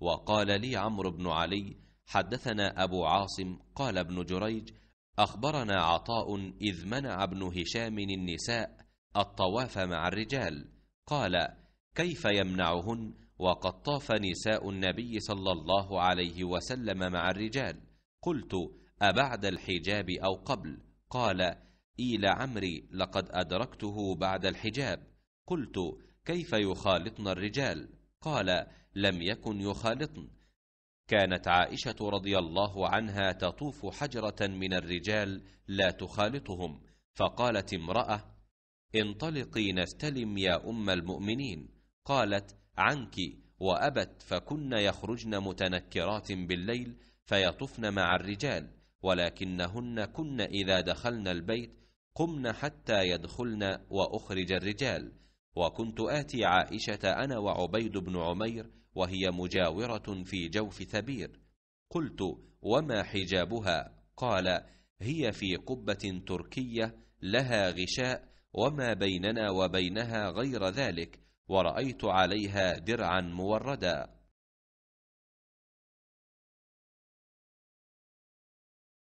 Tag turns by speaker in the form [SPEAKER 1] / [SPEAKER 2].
[SPEAKER 1] وقال لي عمرو بن علي
[SPEAKER 2] حدثنا أبو عاصم قال ابن جريج أخبرنا عطاء إذ منع ابن هشام النساء الطواف مع الرجال قال كيف يمنعهن وقد طاف نساء النبي صلى الله عليه وسلم مع الرجال قلت أبعد الحجاب أو قبل قال إيل عمري لقد أدركته بعد الحجاب قلت كيف يخالطن الرجال قال لم يكن يخالطن كانت عائشه رضي الله عنها تطوف حجره من الرجال لا تخالطهم فقالت امراه انطلقي نستلم يا ام المؤمنين قالت عنك وابت فكن يخرجن متنكرات بالليل فيطفن مع الرجال ولكنهن كن اذا دخلن البيت قمن حتى يدخلن واخرج الرجال وكنت آتي عائشة أنا وعبيد بن عمير وهي مجاورة في جوف ثبير قلت وما حجابها قال هي في قبة تركية لها غشاء وما بيننا وبينها غير ذلك ورأيت
[SPEAKER 1] عليها درعا موردا